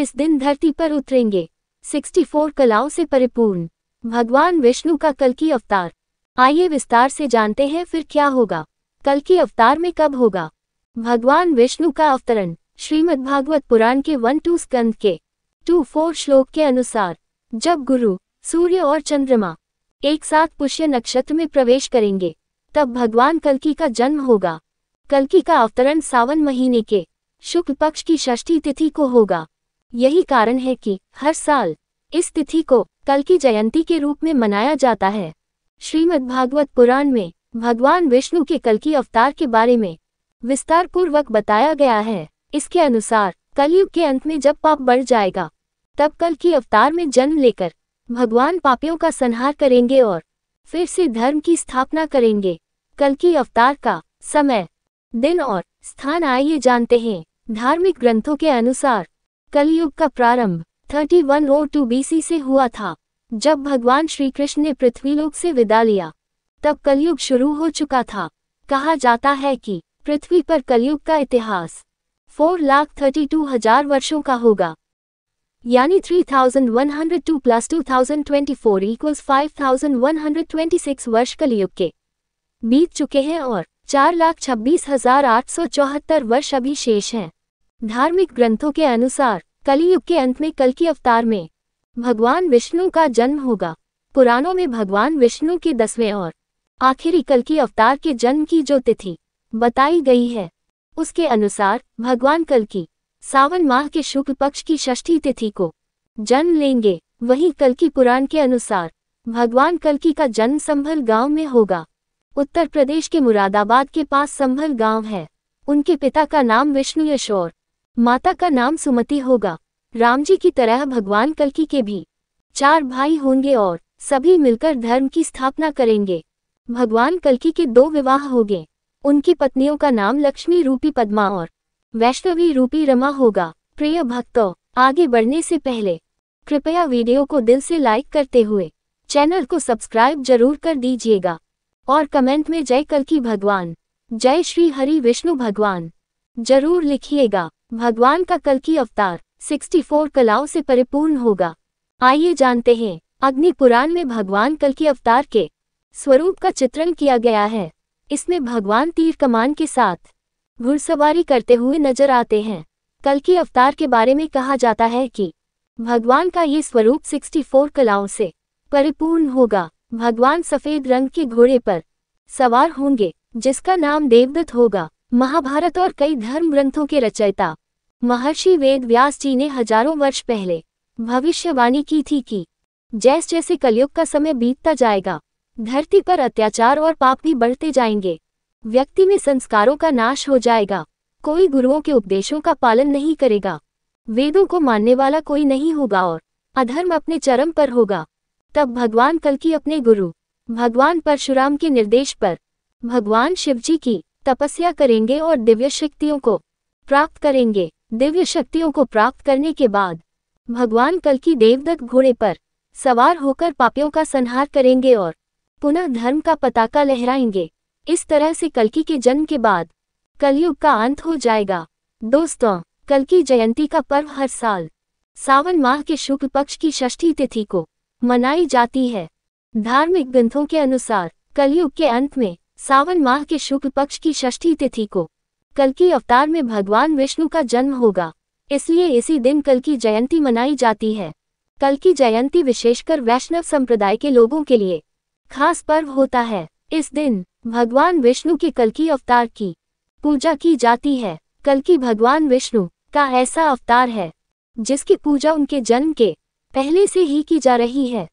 इस दिन धरती पर उतरेंगे 64 कलाओं से परिपूर्ण भगवान विष्णु का कल की अवतार आइए विस्तार से जानते हैं फिर क्या होगा कल की अवतार में कब होगा भगवान विष्णु का अवतरण श्रीमद् भागवत पुराण के वन टू स्कंद के टू फोर श्लोक के अनुसार जब गुरु सूर्य और चंद्रमा एक साथ पुष्य नक्षत्र में प्रवेश करेंगे तब भगवान कलकी का जन्म होगा कलकी का अवतरण सावन महीने के शुक्ल पक्ष की षष्ठी तिथि को होगा यही कारण है कि हर साल इस तिथि को कल की जयंती के रूप में मनाया जाता है श्रीमद् भागवत पुराण में भगवान विष्णु के कल की अवतार के बारे में विस्तार पूर्वक बताया गया है इसके अनुसार कलयुग के अंत में जब पाप बढ़ जाएगा तब कल की अवतार में जन्म लेकर भगवान पापियों का संहार करेंगे और फिर से धर्म की स्थापना करेंगे कल की अवतार का समय दिन और स्थान आइए जानते हैं धार्मिक ग्रंथों के अनुसार कलयुग का प्रारंभ वन टू बीसी से हुआ था जब भगवान श्री कृष्ण ने पृथ्वीलोक से विदा लिया तब कलयुग शुरू हो चुका था कहा जाता है कि पृथ्वी पर कलयुग का इतिहास फोर लाख थर्टी टू हजार वर्षों का होगा यानी three thousand one hundred two plus two thousand twenty four equals five thousand one hundred twenty six वर्ष कलयुग के बीत चुके हैं और चार लाख छब्बीस हजार आठ सौ चौहत्तर वर्ष अभी शेष हैं धार्मिक ग्रंथों के अनुसार कलयुग के अंत में कल की अवतार में भगवान विष्णु का जन्म होगा पुराणों में भगवान विष्णु के दसवें और आखिरी कल की अवतार के जन्म की जो तिथि बताई गई है उसके अनुसार भगवान कल की सावन माह के शुक्ल पक्ष की षष्ठी तिथि को जन्म लेंगे वहीं कल की पुराण के अनुसार भगवान कलकी का जन्म संभल गांव में होगा उत्तर प्रदेश के मुरादाबाद के पास संभल गांव है उनके पिता का नाम विष्णु यशोर माता का नाम सुमति होगा राम जी की तरह भगवान कलकी के भी चार भाई होंगे और सभी मिलकर धर्म की स्थापना करेंगे भगवान कलकी के दो विवाह होंगे उनकी पत्नियों का नाम लक्ष्मी रूपी पद्मा और वैष्णवी रूपी रमा होगा प्रिय भक्तों आगे बढ़ने से पहले कृपया वीडियो को दिल से लाइक करते हुए चैनल को सब्सक्राइब जरूर कर दीजिएगा और कमेंट में जय कलकी भगवान जय श्री हरि विष्णु भगवान जरूर लिखिएगा भगवान का कल की अवतार 64 कलाओं से परिपूर्ण होगा आइए जानते हैं अग्नि पुराण में भगवान कल की अवतार के स्वरूप का चित्रण किया गया है इसमें भगवान तीर कमान के साथ घुड़सवारी करते हुए नजर आते हैं कल की अवतार के बारे में कहा जाता है कि भगवान का ये स्वरूप 64 कलाओं से परिपूर्ण होगा भगवान सफेद रंग के घोड़े पर सवार होंगे जिसका नाम देवदत्त होगा महाभारत और कई धर्म ग्रंथों के रचयिता महर्षि वेद व्यास जी ने हजारों वर्ष पहले भविष्यवाणी की थी कि जैस जैसे कलयुग का समय बीतता जाएगा धरती पर अत्याचार और पाप भी बढ़ते जाएंगे व्यक्ति में संस्कारों का नाश हो जाएगा कोई गुरुओं के उपदेशों का पालन नहीं करेगा वेदों को मानने वाला कोई नहीं होगा और अधर्म अपने चरम पर होगा तब भगवान कल की अपने गुरु भगवान परशुराम के निर्देश पर भगवान शिवजी की तपस्या करेंगे और दिव्य शक्तियों को प्राप्त करेंगे दिव्य शक्तियों को प्राप्त करने के बाद भगवान कल की देवदत्त घोड़े पर सवार होकर पापियों का संहार करेंगे और पुनः धर्म का पताका लहराएंगे इस तरह से कलकी के जन्म के बाद कलयुग का अंत हो जाएगा दोस्तों कलकी जयंती का पर्व हर साल सावन माह के शुक्ल पक्ष की षष्ठी तिथि को मनाई जाती है धार्मिक ग्रंथों के अनुसार कलयुग के अंत में सावन माह के शुक्ल पक्ष की षष्ठी तिथि को कल की अवतार में भगवान विष्णु का जन्म होगा इसलिए इसी दिन कल की जयंती मनाई जाती है कल की जयंती विशेषकर वैष्णव संप्रदाय के लोगों के लिए खास पर्व होता है इस दिन भगवान विष्णु के कल की अवतार की पूजा की जाती है कल की भगवान विष्णु का ऐसा अवतार है जिसकी पूजा उनके जन्म के पहले से ही की जा रही है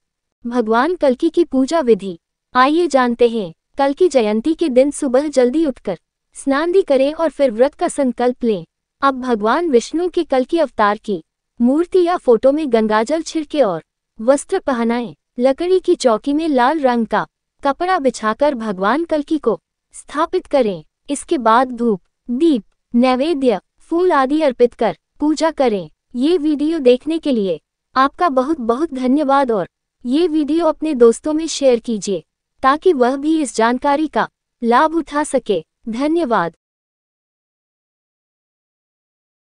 भगवान कलकी की पूजा विधि आइए जानते हैं कल की जयंती के दिन सुबह जल्दी उठकर स्नान भी करें और फिर व्रत का संकल्प लें अब भगवान विष्णु के कल की अवतार की मूर्ति या फोटो में गंगाजल छिड़के और वस्त्र पहनाएं लकड़ी की चौकी में लाल रंग का कपड़ा बिछाकर भगवान कलकी को स्थापित करें इसके बाद धूप दीप नैवेद्य फूल आदि अर्पित कर पूजा करें ये वीडियो देखने के लिए आपका बहुत बहुत धन्यवाद और ये वीडियो अपने दोस्तों में शेयर कीजिए ताकि वह भी इस जानकारी का लाभ उठा सके धन्यवाद